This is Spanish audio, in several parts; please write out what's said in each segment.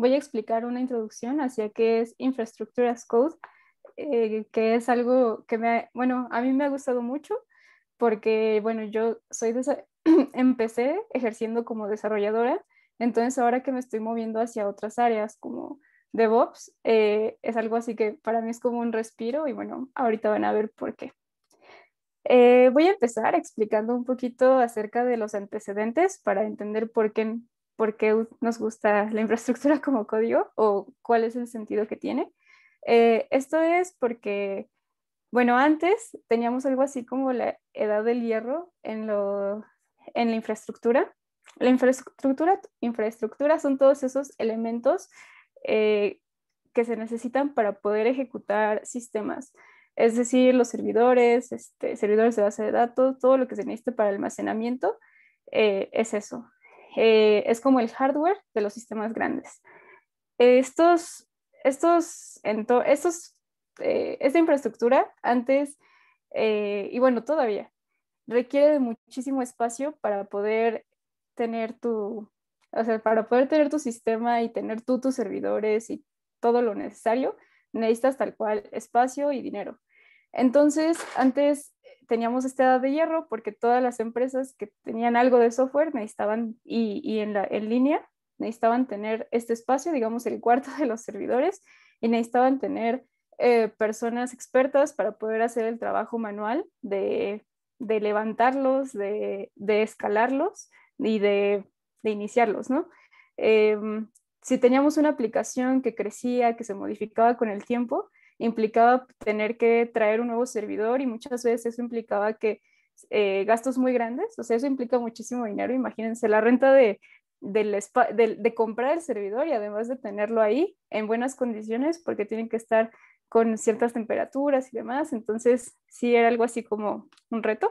voy a explicar una introducción hacia qué es Infrastructure as Code, eh, que es algo que me, bueno, a mí me ha gustado mucho porque, bueno, yo soy empecé ejerciendo como desarrolladora, entonces ahora que me estoy moviendo hacia otras áreas como DevOps, eh, es algo así que para mí es como un respiro y bueno, ahorita van a ver por qué. Eh, voy a empezar explicando un poquito acerca de los antecedentes para entender por qué por qué nos gusta la infraestructura como código o cuál es el sentido que tiene. Eh, esto es porque, bueno, antes teníamos algo así como la edad del hierro en, lo, en la infraestructura. La infraestructura, infraestructura son todos esos elementos eh, que se necesitan para poder ejecutar sistemas, es decir, los servidores, este, servidores de base de datos, todo lo que se necesita para almacenamiento eh, es eso. Eh, es como el hardware de los sistemas grandes. Estos, estos, eh, esta infraestructura antes, eh, y bueno, todavía, requiere muchísimo espacio para poder tener tu, para poder tener tu sistema y tener tú tus servidores y todo lo necesario, necesitas tal cual espacio y dinero. Entonces, antes teníamos esta edad de hierro porque todas las empresas que tenían algo de software necesitaban, y, en, la, en línea, necesitaban tener este espacio, digamos el cuarto de los servidores, y necesitaban tener eh, personas expertas para poder hacer el trabajo manual de, de levantarlos, de, de, escalarlos y de, de iniciarlos, ¿no? Em, si teníamos una aplicación que crecía, que se modificaba con el tiempo, implicaba tener que traer un nuevo servidor y muchas veces eso implicaba que eh, gastos muy grandes, o sea, eso implica muchísimo dinero, imagínense, la renta de, del de comprar el servidor y además de tenerlo ahí en buenas condiciones porque tienen que estar con ciertas temperaturas y demás, entonces sí era algo así como un reto.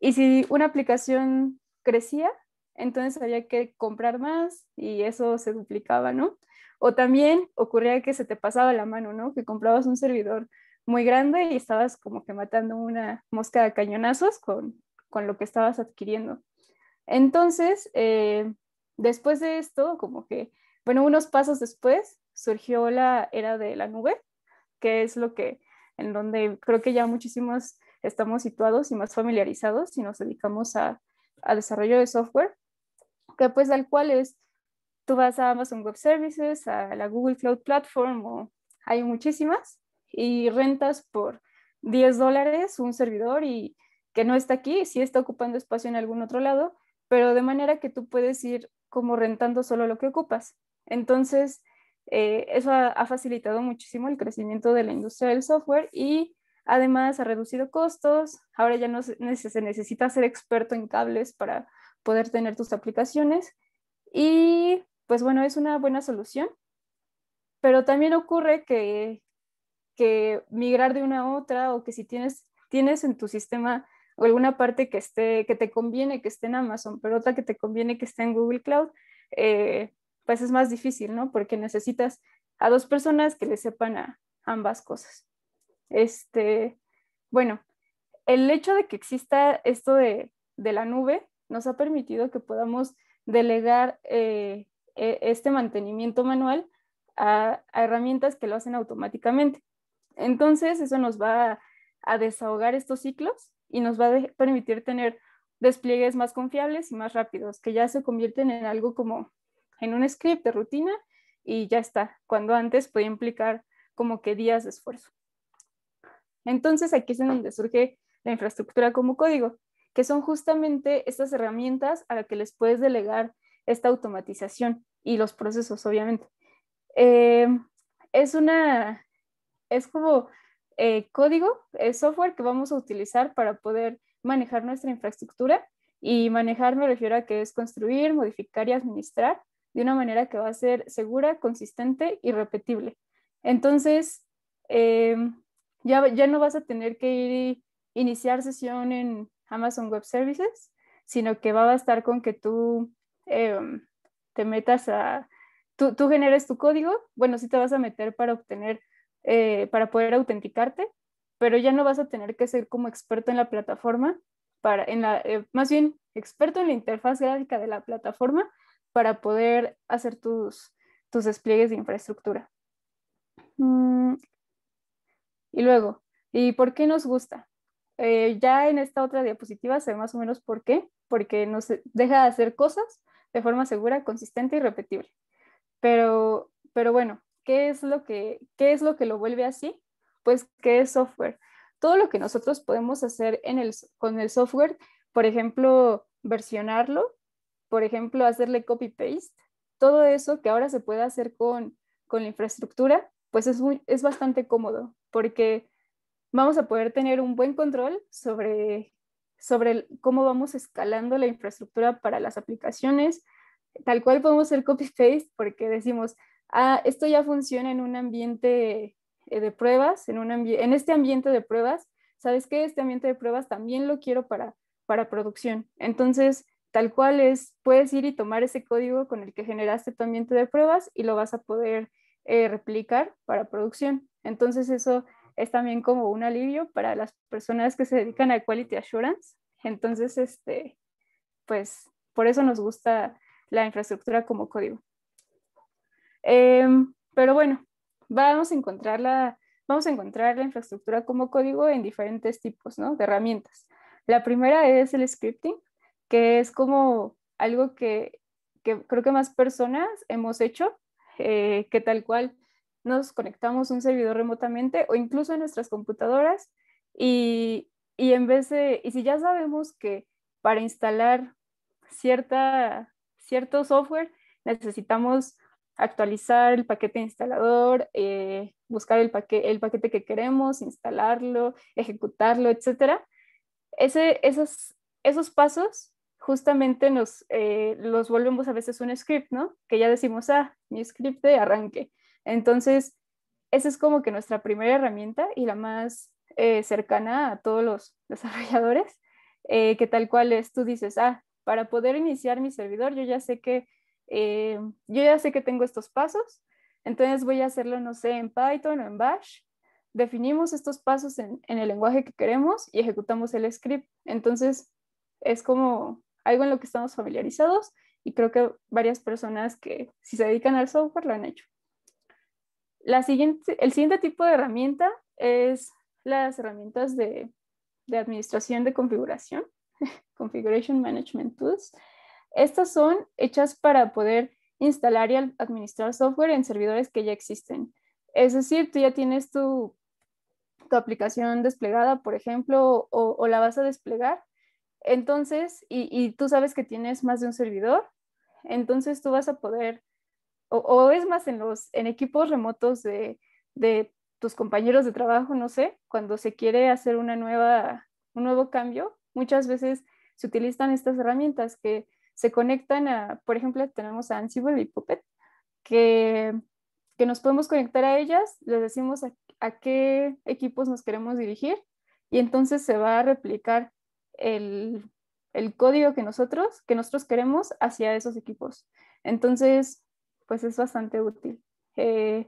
Y si una aplicación crecía, entonces había que comprar más y eso se duplicaba, ¿no? O también ocurría que se te pasaba la mano, ¿no? Que comprabas un servidor muy grande y estabas como que matando una mosca de cañonazos con, con lo que estabas adquiriendo. Entonces, eh, después de esto, como que, bueno, unos pasos después surgió la era de la nube, que es lo que, en donde creo que ya muchísimos estamos situados y más familiarizados y nos dedicamos a, desarrollo de software, que pues al cual es vas a Amazon Web Services, a la Google Cloud Platform, o hay muchísimas, y rentas por 10 dólares un servidor y que no está aquí, sí está ocupando espacio en algún otro lado, pero de manera que tú puedes ir como rentando solo lo que ocupas. Entonces, eh, eso ha, facilitado muchísimo el crecimiento de la industria del software y además ha reducido costos. Ahora ya no se, se necesita ser experto en cables para poder tener tus aplicaciones. Y pues bueno, es una buena solución, pero también ocurre que, migrar de una a otra o que si tienes, tienes en tu sistema o alguna parte que, esté, que te conviene que esté en Amazon, pero otra que te conviene que esté en Google Cloud, eh, pues es más difícil, ¿no? Porque necesitas a dos personas que le sepan a ambas cosas. Este, bueno, el hecho de que exista esto de, la nube nos ha permitido que podamos delegar eh, eh, este mantenimiento manual a, herramientas que lo hacen automáticamente. Entonces, eso nos va a, desahogar estos ciclos y nos va a permitir tener despliegues más confiables y más rápidos, que ya se convierten en algo como en un script de rutina y ya está, cuando antes podía implicar como que días de esfuerzo. Entonces, aquí es en donde surge la infraestructura como código, que son justamente estas herramientas a las que les puedes delegar esta automatización y los procesos, obviamente. Eh, es una, es como eh, código, eh, software que vamos a utilizar para poder manejar nuestra infraestructura y manejar me refiero a que es construir, modificar y administrar de una manera que va a ser segura, consistente y repetible. Entonces, ya, ya no vas a tener que ir iniciar sesión en Amazon Web Services, sino que va a bastar con que tú Em, te metas a, tú, tú, generes tu código, bueno, sí te vas a meter para obtener, eh, para poder autenticarte, pero ya no vas a tener que ser como experto en la plataforma, para, en eh, más bien experto en la interfaz gráfica de la plataforma para poder hacer tus, tus despliegues de infraestructura. Mm, y luego, ¿y por qué nos gusta? Eh, ya en esta otra diapositiva sé más o menos por qué, porque nos deja hacer cosas de forma segura, consistente y repetible. Pero, pero bueno, ¿qué es, lo que, ¿qué es lo que lo vuelve así? Pues que es software. Todo lo que nosotros podemos hacer en el, con el software, por ejemplo, versionarlo, por ejemplo, hacerle copy-paste, todo eso que ahora se puede hacer con, con la infraestructura, pues es, es bastante cómodo porque vamos a poder tener un buen control sobre sobre cómo vamos escalando la infraestructura para las aplicaciones. Tal cual podemos hacer copy-paste porque decimos, ah, esto ya funciona en un ambiente eh, de pruebas, en, un en este ambiente de pruebas, ¿sabes qué? Este ambiente de pruebas también lo quiero para, para producción. Entonces, tal cual es, puedes ir y tomar ese código con el que generaste tu ambiente de pruebas y lo vas a poder eh, replicar para producción. Entonces, eso es también como un alivio para las personas que se dedican a Quality Assurance. Entonces, este, pues por eso nos gusta la infraestructura como código. Em, pero bueno, vamos a, encontrar la, vamos a encontrar la infraestructura como código en diferentes tipos ¿no? de herramientas. La primera es el scripting, que es como algo que, creo que más personas hemos hecho, eh, que tal cual nos conectamos un servidor remotamente o incluso a nuestras computadoras y, en vez de, y si ya sabemos que para instalar cierto software necesitamos actualizar el paquete instalador, eh, buscar el, paquete que queremos, instalarlo, ejecutarlo, etc. esos, pasos justamente nos, eh, los volvemos a veces un script, ¿no? Que ya decimos, ah, mi script de arranque. Entonces, esa es como que nuestra primera herramienta y la más eh, cercana a todos los desarrolladores, eh, que tal cual es, tú dices, ah, para poder iniciar mi servidor, yo ya sé que, eh, yo ya sé que tengo estos pasos, entonces voy a hacerlo, no sé, en Python o en Bash, definimos estos pasos en, el lenguaje que queremos y ejecutamos el script. Entonces, es como algo en lo que estamos familiarizados y creo que varias personas que si se dedican al software lo han hecho el siguiente tipo de herramienta es las herramientas de, administración de configuración, Configuration Management Tools. Estas son hechas para poder instalar y administrar software en servidores que ya existen. Es decir, tú ya tienes tu, aplicación desplegada, por ejemplo, o, la vas a desplegar. Entonces, y tú sabes que tienes más de un servidor, entonces tú vas a poder o, es más en los en equipos remotos de, tus compañeros de trabajo, no sé, cuando se quiere hacer una nueva, un nuevo cambio, muchas veces se utilizan estas herramientas que se conectan a, por ejemplo, tenemos a Ansible y Puppet, que, nos podemos conectar a ellas, les decimos a, qué equipos nos queremos dirigir y entonces se va a replicar el, código que nosotros, que nosotros queremos hacia esos equipos. Entonces, pues es bastante útil. Eh,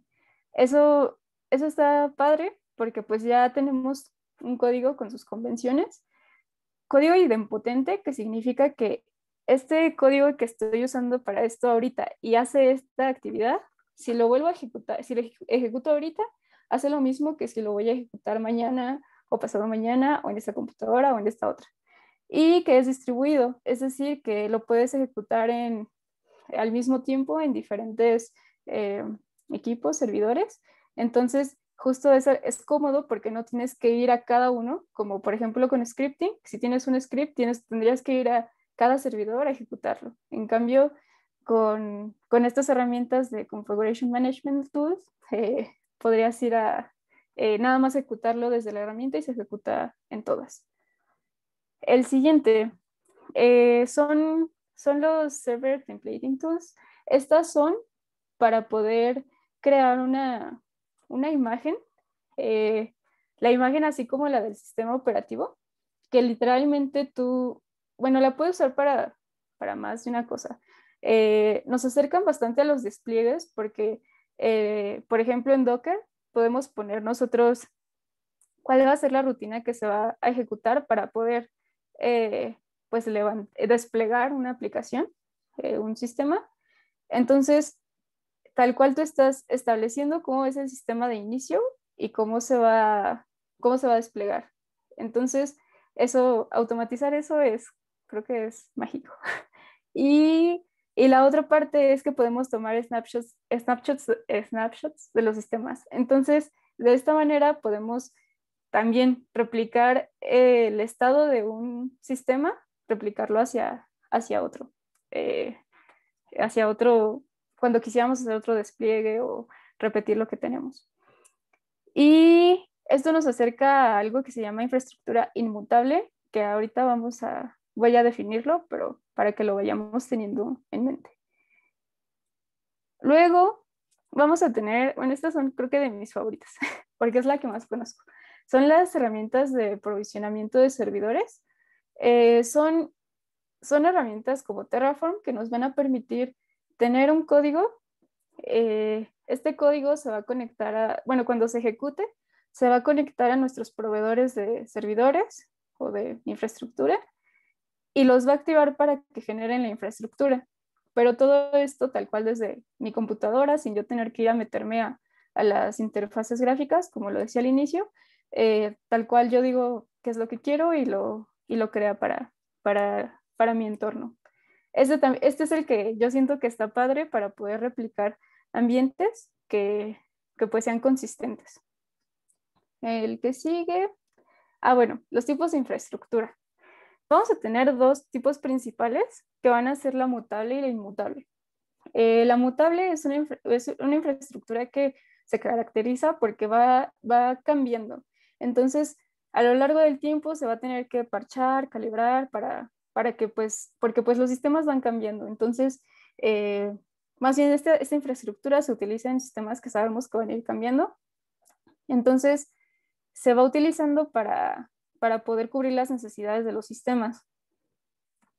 eso, eso está padre porque pues ya tenemos un código con sus convenciones. Código idempotente, que significa que este código que estoy usando para esto ahorita y hace esta actividad, si lo vuelvo a ejecutar, si lo ejecuto ahorita, hace lo mismo que si lo voy a ejecutar mañana o pasado mañana o en esta computadora o en esta otra. Y que es distribuido, es decir, que lo puedes ejecutar en al mismo tiempo en diferentes eh, equipos, servidores. Entonces, justo eso es cómodo porque no tienes que ir a cada uno, como por ejemplo con scripting. Si tienes un script, tendrías que ir a cada servidor a ejecutarlo. En cambio, con, estas herramientas de Configuration Management Tools, eh, podrías ir a eh, nada más ejecutarlo desde la herramienta y se ejecuta en todas. El siguiente son son los server templating tools. Estas son para poder crear una, imagen, eh, la imagen así como la del sistema operativo, que literalmente tú, bueno, la puedes usar para, para más de una cosa. Eh, nos acercan bastante a los despliegues porque, eh, por ejemplo, en Docker podemos poner nosotros cuál va a ser la rutina que se va a ejecutar para poder pues eh, desplegar una aplicación, eh, un sistema. Entonces, tal cual tú estás estableciendo cómo es el sistema de inicio y cómo se va, cómo se va a desplegar. Entonces, eso, automatizar eso es, creo que es mágico. Y, y la otra parte es que podemos tomar snapshots, snapshots, eh, snapshots de los sistemas. Entonces, de esta manera podemos también replicar el estado de un sistema replicarlo hacia, hacia otro, eh, hacia otro, cuando quisiéramos hacer otro despliegue o repetir lo que tenemos. Y esto nos acerca a algo que se llama infraestructura inmutable, que ahorita vamos a, voy a definirlo, pero para que lo vayamos teniendo en mente. Luego vamos a tener, bueno, estas son creo que de mis favoritas, porque es la que más conozco. Son las herramientas de provisionamiento de servidores eh, son, son herramientas como Terraform que nos van a permitir tener un código. Eh, este código se va a conectar a, bueno, cuando se ejecute, se va a conectar a nuestros proveedores de servidores o de infraestructura y los va a activar para que generen la infraestructura. Pero todo esto tal cual desde mi computadora, sin yo tener que ir a meterme a, las interfaces gráficas, como lo decía al inicio, eh, tal cual yo digo qué es lo que quiero y lo, y lo crea para, para, para mi entorno. Este, este es el que yo siento que está padre para poder replicar ambientes que, que pues sean consistentes. El que sigue, ah bueno, los tipos de infraestructura. Vamos a tener dos tipos principales que van a ser la mutable y la inmutable. Eh, la mutable es una, es una infraestructura que se caracteriza porque va, va cambiando. Entonces, a lo largo del tiempo se va a tener que parchar, calibrar para, para que pues, porque pues los sistemas van cambiando. Entonces, eh, más bien este, esta, infraestructura se utiliza en sistemas que sabemos que van a ir cambiando. Entonces, se va utilizando para, poder cubrir las necesidades de los sistemas.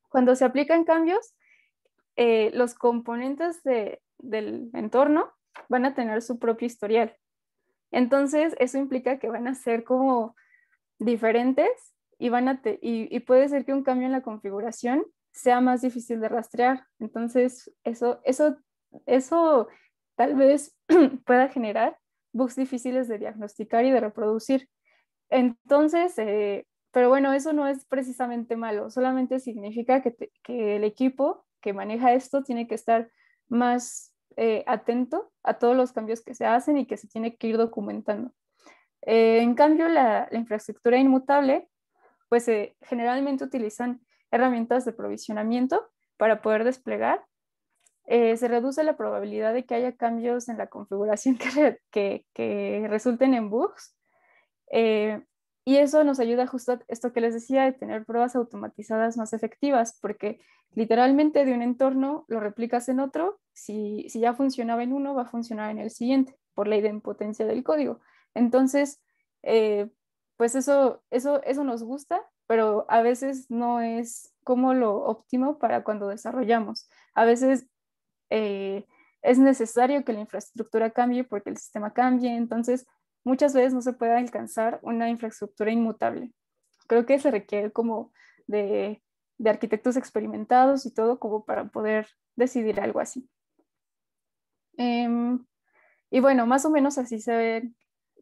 Cuando se aplican cambios, eh, los componentes del entorno van a tener su propio historial. Entonces, eso implica que van a ser como diferentes y, van a y, puede ser que un cambio en la configuración sea más difícil de rastrear. Entonces, eso, eso, eso tal vez pueda generar bugs difíciles de diagnosticar y de reproducir. Entonces, eh, pero bueno, eso no es precisamente malo, solamente significa que, el equipo que maneja esto tiene que estar más eh, atento a todos los cambios que se hacen y que se tiene que ir documentando. Eh, en cambio, la, infraestructura inmutable, pues generalmente utilizan herramientas de provisionamiento para poder desplegar. Eh, se reduce la probabilidad de que haya cambios en la configuración que, resulten en bugs. Eh, y eso nos ayuda justo a esto que les decía de tener pruebas automatizadas más efectivas, porque literalmente de un entorno lo replicas en otro, si, si ya funcionaba en uno, va a funcionar en el siguiente, por ley de impotencia del código. Entonces, eh, pues eso, eso, eso nos gusta, pero a veces no es como lo óptimo para cuando desarrollamos. A veces eh, es necesario que la infraestructura cambie porque el sistema cambie, entonces muchas veces no se puede alcanzar una infraestructura inmutable. Creo que se requiere como de, arquitectos experimentados y todo como para poder decidir algo así. Em, y bueno, más o menos así se ve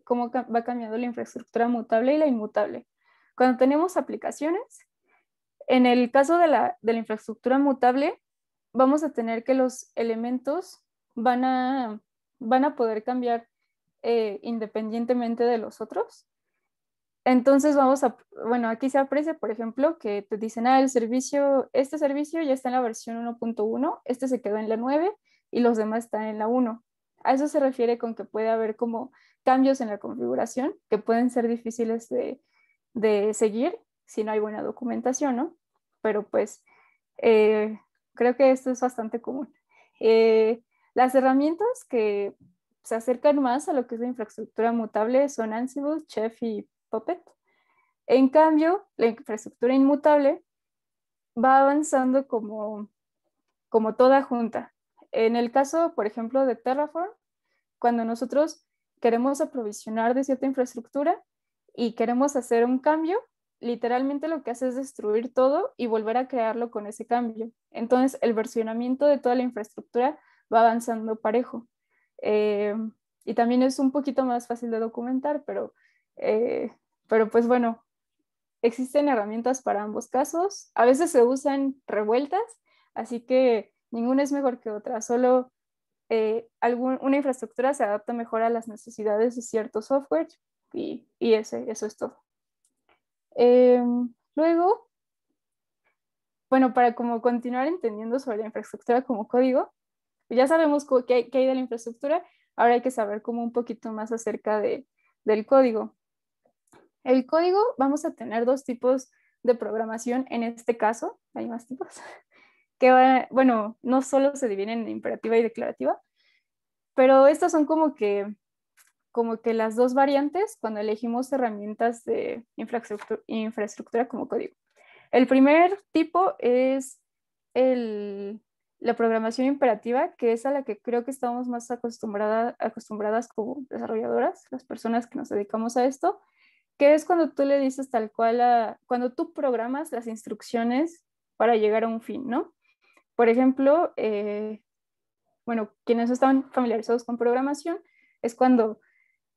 cómo va cambiando la infraestructura mutable y la inmutable. Cuando tenemos aplicaciones, en el caso de la, de la infraestructura mutable, vamos a tener que los elementos van a, van a poder cambiar eh, independientemente de los otros. Entonces vamos a, bueno, aquí se aprecia, por ejemplo, que te dicen, ah, el servicio, este servicio ya está en la versión 1.1, este se quedó en la 9 y los demás están en la 1. A eso se refiere con que puede haber como cambios en la configuración que pueden ser difíciles de, de seguir si no hay buena documentación, ¿no? Pero pues eh, creo que esto es bastante común. Eh, las herramientas que se acercan más a lo que es la infraestructura mutable son Ansible, Chef y Puppet. En cambio, la infraestructura inmutable va avanzando como, como toda junta. En el caso, por ejemplo, de Terraform, cuando nosotros queremos aprovisionar de cierta infraestructura y queremos hacer un cambio, literalmente lo que hace es destruir todo y volver a crearlo con ese cambio. Entonces, el versionamiento de toda la infraestructura va avanzando parejo. Eh, y también es un poquito más fácil de documentar, pero, eh, pero pues bueno, existen herramientas para ambos casos. A veces se usan revueltas, así que ninguna es mejor que otra, solo eh, una infraestructura se adapta mejor a las necesidades de cierto software y, y ese, eso es todo. Em, luego, bueno, para como continuar entendiendo sobre la infraestructura como código, ya sabemos qué hay, qué hay de la infraestructura, ahora hay que saber como un poquito más acerca de, del código. El código, vamos a tener dos tipos de programación en este caso, hay más tipos, que, bueno, no solo se dividen en imperativa y declarativa, pero estas son como que, como que las dos variantes cuando elegimos herramientas de infraestructura, como código. El primer tipo es el, la programación imperativa, que es a la que creo que estamos más acostumbrada, acostumbradas como desarrolladoras, las personas que nos dedicamos a esto, que es cuando tú le dices tal cual, a, cuando tú programas las instrucciones para llegar a un fin, ¿no? Por ejemplo, eh, bueno, quienes están familiarizados con programación, es cuando,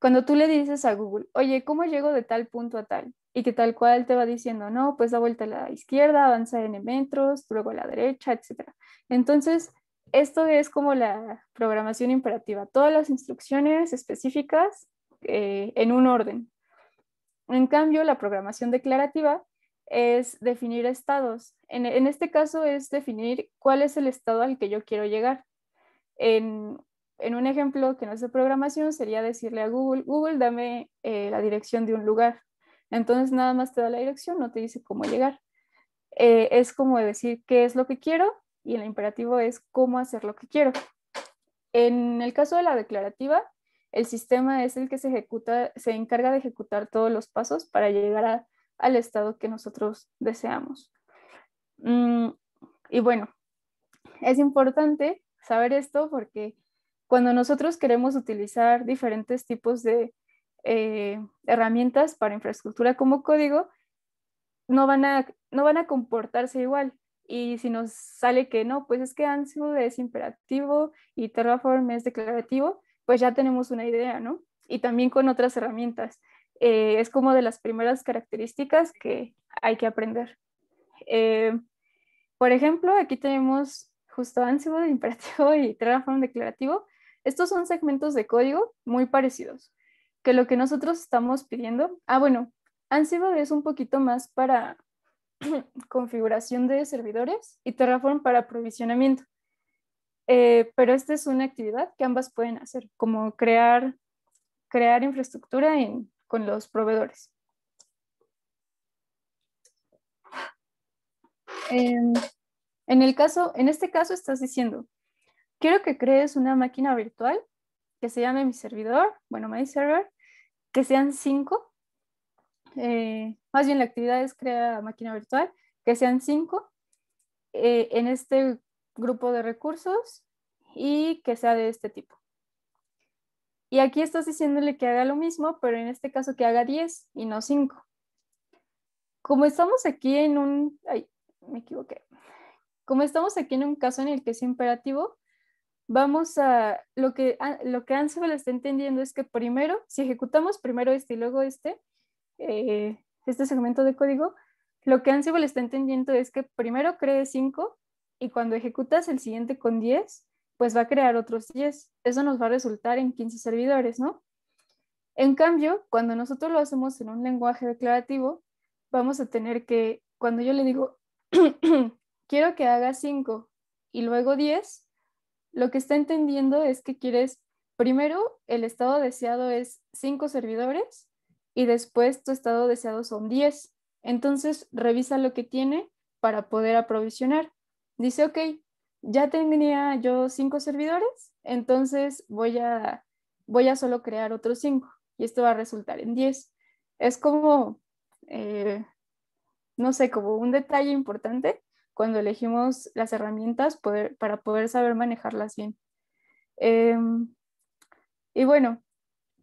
cuando tú le dices a Google, oye, ¿cómo llego de tal punto a tal? Y que tal cual te va diciendo, no, pues da vuelta a la izquierda, avanza n metros, luego a la derecha, etc. Entonces, esto es como la programación imperativa, todas las instrucciones específicas eh, en un orden. En cambio, la programación declarativa es definir estados. En, este caso es definir cuál es el estado al que yo quiero llegar. En, un ejemplo que no es de programación sería decirle a Google, Google, dame eh, la dirección de un lugar. Entonces nada más te da la dirección, no te dice cómo llegar. Eh, es como decir qué es lo que quiero y el imperativo es cómo hacer lo que quiero. En el caso de la declarativa, el sistema es el que se ejecuta, se encarga de ejecutar todos los pasos para llegar a al estado que nosotros deseamos. Mm, y bueno, es importante saber esto porque cuando nosotros queremos utilizar diferentes tipos de eh, herramientas para infraestructura como código, no van, a, no van a comportarse igual. Y si nos sale que no, pues es que Ansible es imperativo y Terraform es declarativo, pues ya tenemos una idea, ¿no? Y también con otras herramientas. Eh, es como de las primeras características que hay que aprender. Eh, por ejemplo, aquí tenemos justo Ansible de imperativo y Terraform declarativo. Estos son segmentos de código muy parecidos, que lo que nosotros estamos pidiendo, ah, bueno, Ansible es un poquito más para configuración de servidores y Terraform para aprovisionamiento. Eh, pero esta es una actividad que ambas pueden hacer, como crear, crear infraestructura en con los proveedores. Em, en, el caso, en este caso estás diciendo, quiero que crees una máquina virtual que se llame mi servidor, bueno, my server, que sean cinco. Eh, más bien la actividad es crear máquina virtual, que sean cinco eh, en este grupo de recursos y que sea de este tipo. Y aquí estás diciéndole que haga lo mismo, pero en este caso que haga 10 y no 5. Como estamos aquí en un... Ay, me equivoqué. Como estamos aquí en un caso en el que es imperativo, vamos a... Lo que, Ansible lo que está entendiendo es que primero, si ejecutamos primero este y luego este, eh, este segmento de código, lo que Ansible está entendiendo es que primero cree 5 y cuando ejecutas el siguiente con 10, pues va a crear otros 10. Eso nos va a resultar en 15 servidores, ¿no? En cambio, cuando nosotros lo hacemos en un lenguaje declarativo, vamos a tener que, cuando yo le digo, quiero que haga 5 y luego 10, lo que está entendiendo es que quieres, primero, el estado deseado es 5 servidores y después tu estado deseado son 10. Entonces, revisa lo que tiene para poder aprovisionar. Dice, ok, ya tenía yo cinco servidores, entonces voy a, voy a solo crear otros cinco y esto va a resultar en diez. Es como, eh, no sé, como un detalle importante cuando elegimos las herramientas para poder saber manejarlas bien. Em, y bueno,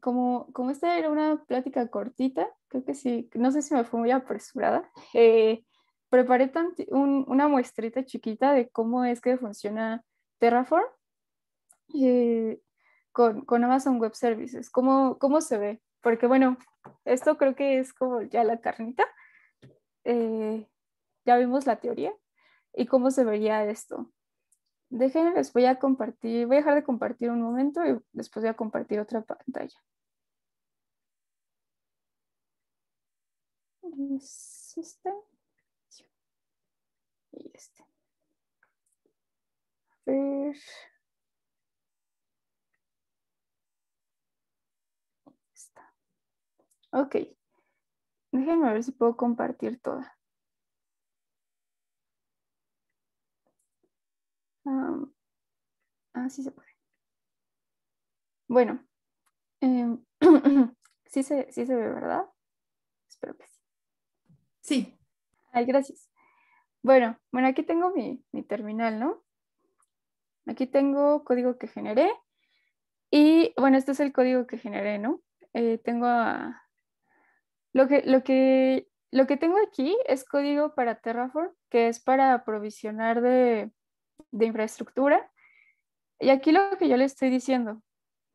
como, como esta era una plática cortita, creo que sí, no sé si me fue muy apresurada, eh, preparé una muestrita chiquita de cómo es que funciona Terraform eh, con, Amazon Web Services, cómo, cómo se ve. Porque bueno, esto creo que es como ya la carnita. Eh, ya vimos la teoría y cómo se vería esto. Déjenme, les voy a compartir, voy a dejar de compartir un momento y después voy a compartir otra pantalla. Sistema este. A ver. Está. Ok. Déjenme ver si puedo compartir toda. ah sí se puede. Bueno, eh, sí, se, sí se ve, ¿verdad? Espero que sí. Sí. gracias. Bueno, bueno, aquí tengo mi, terminal, ¿no? Aquí tengo código que generé. Y bueno, este es el código que generé, ¿no? Eh, tengo Lo que, lo, que, tengo aquí es código para Terraform, que es para provisionar de, de infraestructura. Y aquí lo que yo le estoy diciendo,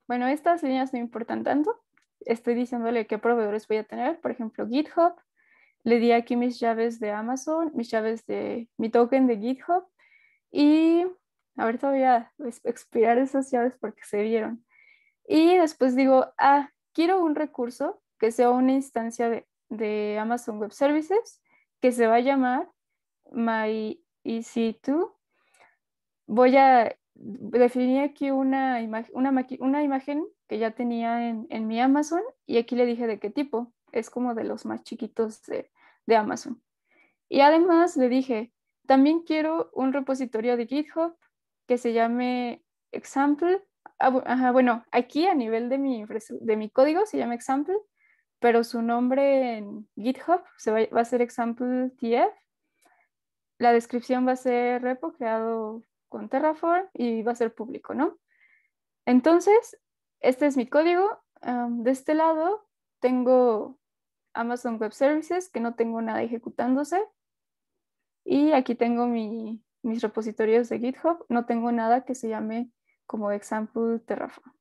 bueno, estas líneas no importan tanto. Estoy diciéndole qué proveedores voy a tener, por ejemplo, GitHub, le di aquí mis llaves de Amazon, mis llaves de mi token de GitHub y ahorita voy a expirar esas llaves porque se vieron. Y después digo, ah, quiero un recurso que sea una instancia de, de Amazon Web Services que se va a llamar My EC2. Voy a definir aquí una, una, una, imagen que ya tenía en, en, mi Amazon y aquí le dije de qué tipo. Es como de los más chiquitos de, de Amazon. Y además le dije, también quiero un repositorio de GitHub que se llame Example. Ah, bueno, aquí a nivel de mi, de mi código se llama Example, pero su nombre en GitHub se va, a ser Example TF. La descripción va a ser repo creado con Terraform y va a ser público, ¿no? Entonces, este es mi código. de este lado tengo Amazon Web Services, que no tengo nada ejecutándose. Y aquí tengo mis repositorios de GitHub. No tengo nada que se llame como example Terraform.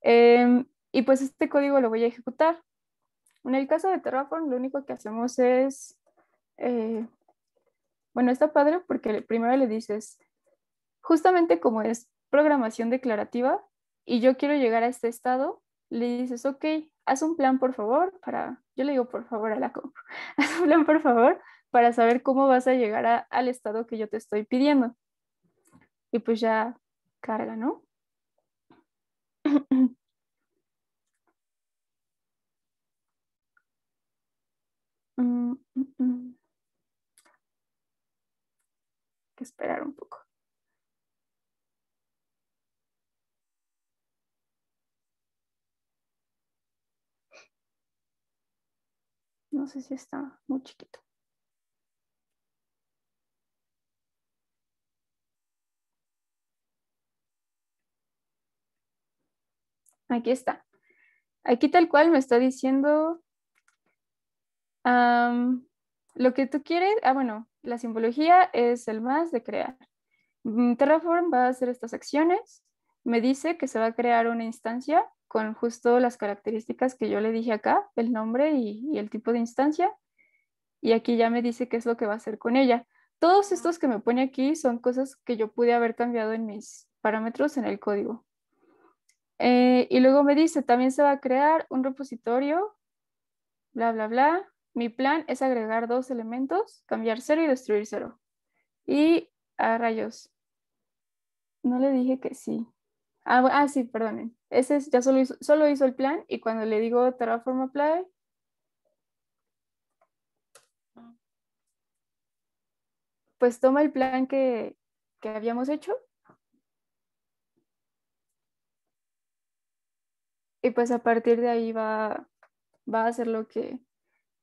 Em, y pues este código lo voy a ejecutar. En el caso de Terraform, lo único que hacemos es, eh, bueno, está padre porque primero le dices, justamente como es programación declarativa y yo quiero llegar a este estado, le dices, ok, haz un plan, por favor, para, yo le digo por favor a la compra, haz un plan, por favor, para saber cómo vas a llegar al estado que yo te estoy pidiendo. Y pues ya carga, ¿no? Mm, mm, mm. que esperar un poco. No sé si está muy chiquito. Aquí está. Aquí tal cual me está diciendo lo que tú quieres. Ah, bueno, la simbología es el más de crear. Mm, Terraform va a hacer estas acciones. Me dice que se va a crear una instancia con justo las características que yo le dije acá, el nombre y, el tipo de instancia. Y aquí ya me dice qué es lo que va a hacer con ella. Todos estos que me pone aquí son cosas que yo pude haber cambiado en mis parámetros en el código. Eh, y luego me dice, también se va a crear un repositorio, bla, bla, bla. Mi plan es agregar dos elementos, cambiar cero y destruir cero. Y a ah, rayos. No le dije que sí. Ah, ah sí, perdonen. Ese ya solo hizo, el plan y cuando le digo Terraform Apply, pues toma el plan que, habíamos hecho y pues a partir de ahí va, va a hacer lo que,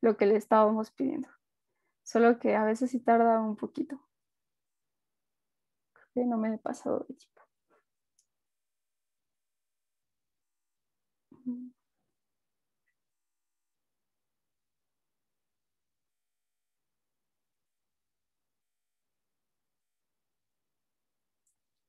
lo que le estábamos pidiendo. Solo que a veces sí tarda un poquito. que no me he pasado de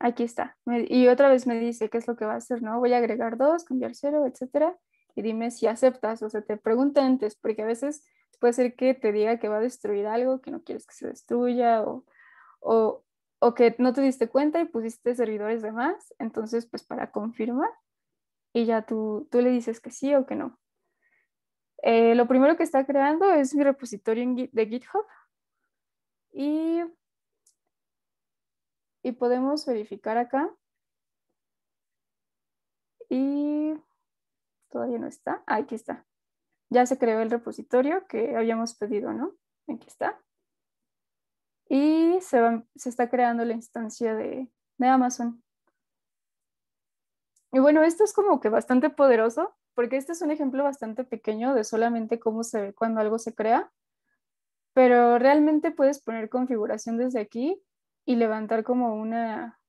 aquí está. y otra vez me dice qué es lo que va a hacer, ¿no? Voy a agregar dos, cambiar cero, etcétera. Y dime si aceptas, o sea, te pregunta antes, porque a veces puede ser que te diga que va a destruir algo que no quieres que se destruya o, o, o que no te diste cuenta y pusiste servidores de más. Entonces, pues para confirmar y ya tú, tú le dices que sí o que no. Eh, lo primero que está creando es mi repositorio de GitHub y y podemos verificar acá. Y todavía no está. Ah, aquí está. Ya se creó el repositorio que habíamos pedido, ¿no? Aquí está. Y se, se está creando la instancia de, de Amazon. Y bueno, esto es como que bastante poderoso, porque este es un ejemplo bastante pequeño de solamente cómo se ve cuando algo se crea, pero realmente puedes poner configuración desde aquí y levantar como una,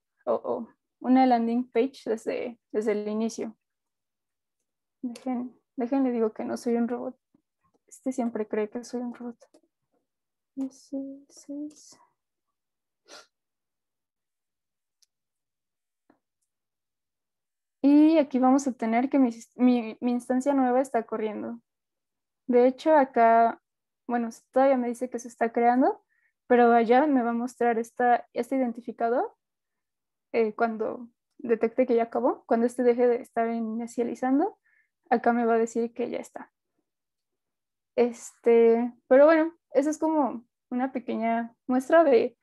una landing page desde, desde el inicio. Dejen, déjenle digo que no soy un robot. Este siempre cree que soy un robot. Y aquí vamos a tener que mi, mi instancia nueva está corriendo. De hecho, acá, bueno, todavía me dice que se está creando, pero allá me va a mostrar esta, este identificador eh, cuando detecte que ya acabó, cuando este deje de estar inicializando, acá me va a decir que ya está. Este, pero bueno, eso es como una pequeña muestra de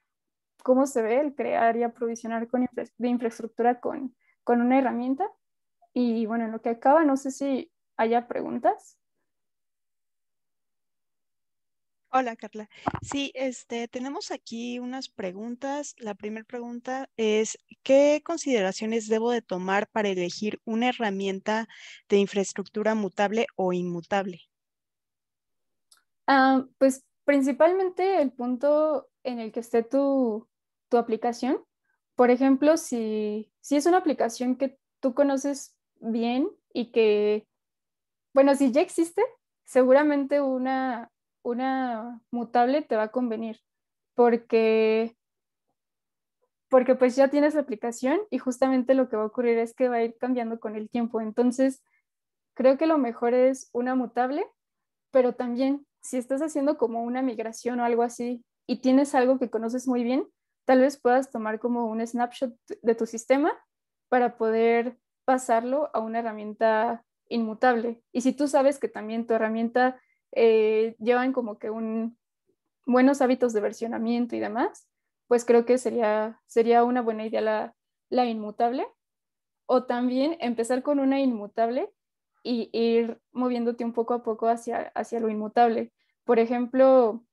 cómo se ve el crear y aprovisionar con de infraestructura con, con una herramienta. Y bueno, en lo que acaba, no sé si haya preguntas. Hola Carla. Sí, este, tenemos aquí unas preguntas. La primera pregunta es, ¿qué consideraciones debo de tomar para elegir una herramienta de infraestructura mutable o inmutable? Ah, pues principalmente el punto en el que esté tu, tu aplicación. Por ejemplo, si, si es una aplicación que tú conoces bien y que, bueno, si ya existe, seguramente una una mutable te va a convenir, porque, porque pues ya tienes la aplicación y justamente lo que va a ocurrir es que va a ir cambiando con el tiempo. Entonces, creo que lo mejor es una mutable, pero también si estás haciendo como una migración o algo así y tienes algo que conoces muy bien, tal vez puedas tomar como un snapshot de tu sistema para poder pasarlo a una herramienta inmutable. Y si tú sabes que también tu herramienta eh, llevan como que un buenos hábitos de versionamiento y demás, pues creo que sería, sería una buena idea la, inmutable. O también empezar con una inmutable y ir moviéndote un poco a poco hacia, hacia lo inmutable. Por ejemplo,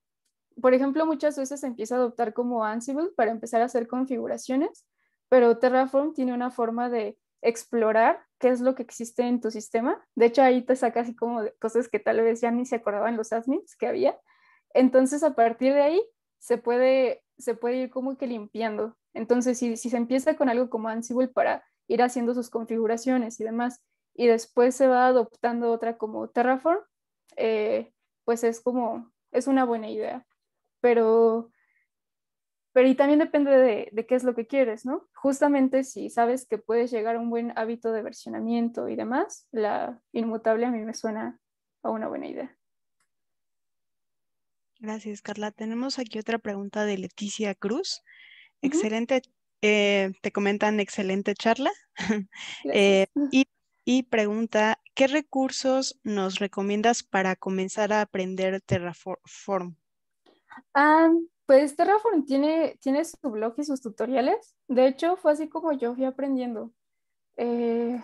por ejemplo, muchas veces se empieza a adoptar como Ansible para empezar a hacer configuraciones, pero Terraform tiene una forma de explorar qué es lo que existe en tu sistema. De hecho, ahí te saca así como cosas que tal vez ya ni se acordaban los admins que había. Entonces, a partir de ahí, se puede, se puede ir como que limpiando. Entonces, si, se empieza con algo como Ansible para ir haciendo sus configuraciones y demás, y después se va adoptando otra como Terraform, eh, pues es como, es una buena idea. Pero pero también depende de, qué es lo que quieres, ¿no? Justamente si sabes que puedes llegar a un buen hábito de versionamiento y demás, la inmutable a mí me suena a una buena idea. Gracias, Carla. Tenemos aquí otra pregunta de Leticia Cruz. Excelente, eh, te comentan excelente charla. Eh, y, pregunta, ¿qué recursos nos recomiendas para comenzar a aprender Terraform? Ah, pues Terraform tiene, tiene su blog y sus tutoriales. De hecho, fue así como yo fui aprendiendo. Eh,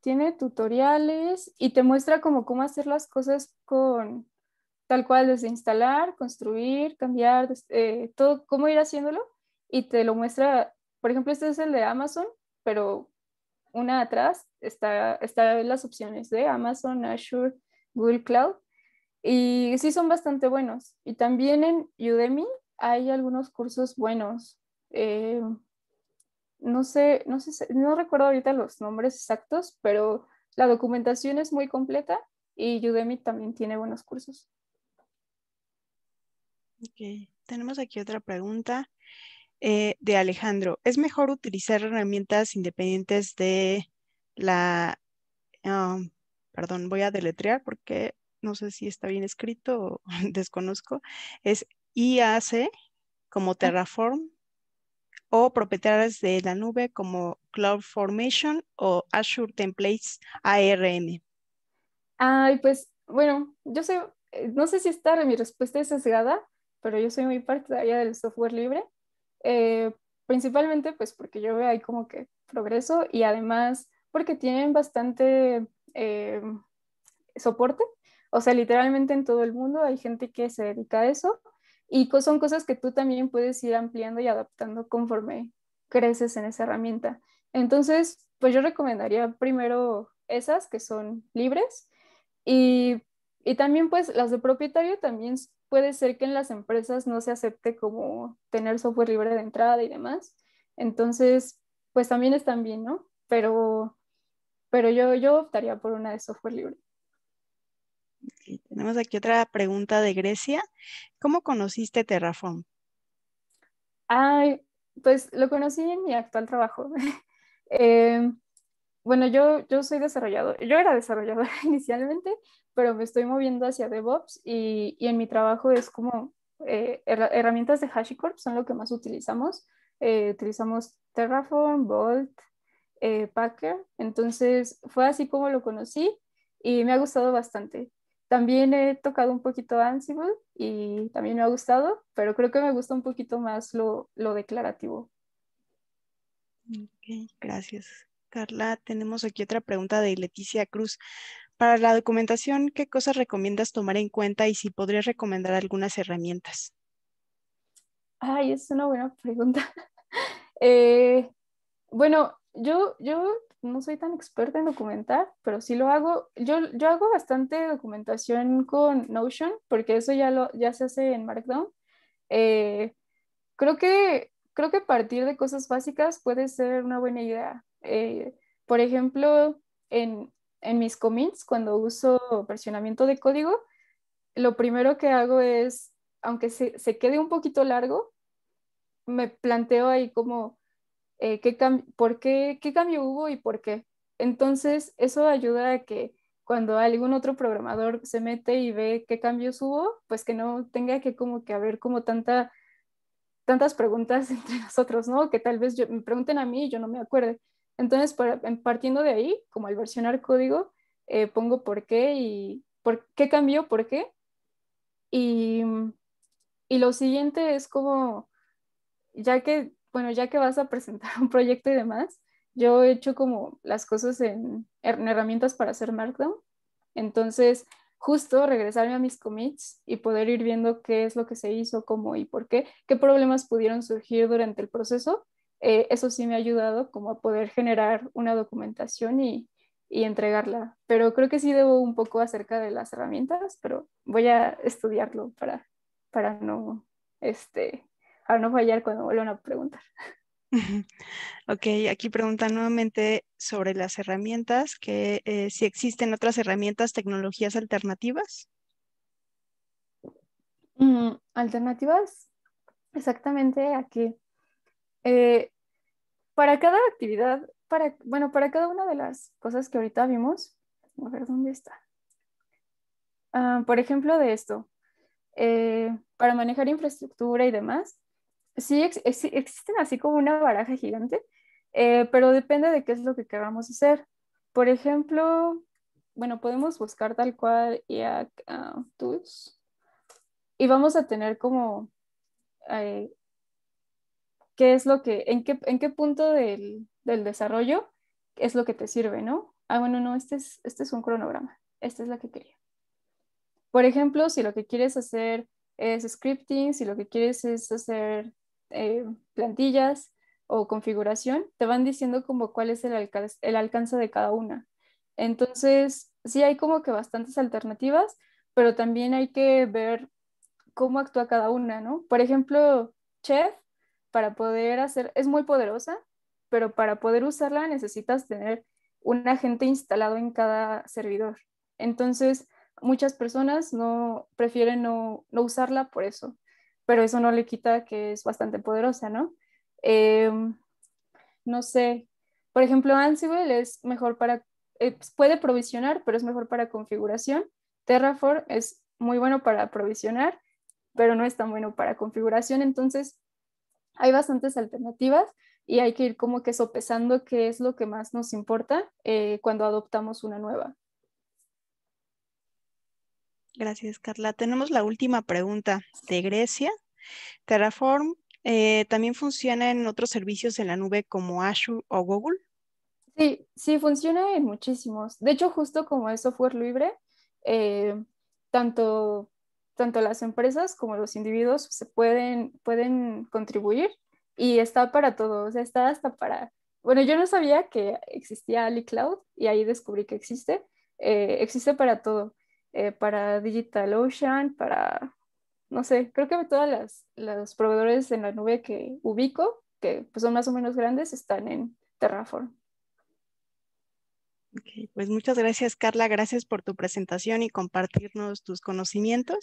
tiene tutoriales y te muestra como cómo hacer las cosas con tal cual desde construir, cambiar, eh, todo, cómo ir haciéndolo y te lo muestra, por ejemplo, este es el de Amazon, pero una atrás está, está las opciones de Amazon, Azure, Google Cloud y sí son bastante buenos. Y también en Udemy hay algunos cursos buenos. Eh, no sé, no sé, no recuerdo ahorita los nombres exactos, pero la documentación es muy completa y Udemy también tiene buenos cursos. Ok, tenemos aquí otra pregunta eh, de Alejandro. ¿Es mejor utilizar herramientas independientes de la... Ah, perdón, voy a deletrear porque no sé si está bien escrito o desconozco, es IAC como ah. Terraform o propietarias de la nube como Cloud Formation o Azure Templates ARM. Ay, pues bueno, yo sé, eh, no sé si está, mi respuesta es sesgada, pero yo soy muy partidaria del software libre, eh, principalmente pues porque yo veo ahí como que progreso y además porque tienen bastante eh, soporte o sea, literalmente en todo el mundo hay gente que se dedica a eso y son cosas que tú también puedes ir ampliando y adaptando conforme creces en esa herramienta. Entonces, pues yo recomendaría primero esas que son libres y, también pues las de propietario también puede ser que en las empresas no se acepte como tener software libre de entrada y demás. Entonces, pues también están bien, ¿no? Pero, pero yo, yo optaría por una de software libre tenemos aquí otra pregunta de Grecia. ¿Cómo conociste Terraform? Ay, pues lo conocí en mi actual trabajo. Em, bueno, yo, soy desarrollador, yo era desarrollador inicialmente, pero me estoy moviendo hacia DevOps y, y en mi trabajo es como eh, herramientas de HashiCorp son lo que más utilizamos. Eh, utilizamos Terraform, Vault, eh, Packer. Entonces fue así como lo conocí y me ha gustado bastante. También he tocado un poquito Ansible y también me ha gustado, pero creo que me gusta un poquito más lo, declarativo. Ok, gracias. Carla, tenemos aquí otra pregunta de Leticia Cruz. Para la documentación, ¿qué cosas recomiendas tomar en cuenta y si podrías recomendar algunas herramientas? Ay, es una buena pregunta. Eh, bueno, yo, yo no soy tan experta en documentar, pero sí lo hago. Yo, yo hago bastante documentación con Notion, porque eso ya, lo, ya se hace en Markdown. Eh, creo, que, creo que partir de cosas básicas puede ser una buena idea. Eh, por ejemplo, en, en mis commits, cuando uso versionamiento de código, lo primero que hago es, aunque se, se quede un poquito largo, me planteo ahí como eh, qué, qué, cambio hubo y por qué. Entonces, eso ayuda a que cuando algún otro programador se mete y ve qué cambios hubo, pues que no tenga que como que haber como tanta, tantas preguntas entre nosotros, ¿no? Que tal vez yo, me pregunten a mí y yo no me acuerde. Entonces, partiendo de ahí, como al versionar código, eh, pongo por qué y por qué cambió, por qué. y lo siguiente es como, ya que bueno, ya que vas a presentar un proyecto y demás, yo he hecho como las cosas en, herramientas para hacer Markdown. Entonces, justo regresarme a mis commits y poder ir viendo qué es lo que se hizo, cómo y por qué, qué problemas pudieron surgir durante el proceso. Eh, eso sí me ha ayudado como a poder generar una documentación y, y entregarla. Pero creo que sí debo un poco acerca de las herramientas, pero voy a estudiarlo para, para no este, a no fallar cuando vuelvan a preguntar. Ok, aquí preguntan nuevamente sobre las herramientas, que eh, si existen otras herramientas, tecnologías alternativas. Mm, alternativas, exactamente aquí. Eh, para cada actividad, para, bueno, para cada una de las cosas que ahorita vimos, a ver dónde está. Ah, por ejemplo, de esto, eh, para manejar infraestructura y demás, sí existen así como una baraja gigante, eh, pero depende de qué es lo que queramos hacer. Por ejemplo, bueno, podemos buscar tal cual IA Tools y vamos a tener como eh, qué es lo que, en qué, en qué punto del, desarrollo es lo que te sirve, ¿no? Ah, bueno, no, este es, este es un cronograma, esta es la que quería. Por ejemplo, si lo que quieres hacer es scripting, si lo que quieres es hacer eh, plantillas o configuración, te van diciendo como cuál es el, alcance de cada una. Entonces, sí hay como que bastantes alternativas, pero también hay que ver cómo actúa cada una, ¿no? Por ejemplo, Chef, para poder hacer, es muy poderosa, pero para poder usarla necesitas tener un agente instalado en cada servidor. Entonces, muchas personas no prefieren no, no usarla por eso pero eso no le quita que es bastante poderosa, ¿no? Em, no sé, por ejemplo, Ansible es mejor para, eh, pues, puede provisionar, pero es mejor para configuración. Terraform es muy bueno para provisionar, pero no es tan bueno para configuración. Entonces, hay bastantes alternativas y hay que ir como que sopesando qué es lo que más nos importa eh, cuando adoptamos una nueva. Gracias, Carla. Tenemos la última pregunta de Grecia. Terraform eh, también funciona en otros servicios en la nube como Azure o Google. Sí, sí, funciona en muchísimos. De hecho, justo como es software libre, eh, tanto, tanto las empresas como los individuos se pueden, pueden contribuir y está para todos, está hasta para... Bueno, yo no sabía que existía Alicloud y ahí descubrí que existe. Eh, existe para todo. Eh, para DigitalOcean, para, no sé, creo que todas las, los proveedores en la nube que ubico, que pues, son más o menos grandes, están en Terraform. Okay, pues muchas gracias Carla, gracias por tu presentación y compartirnos tus conocimientos.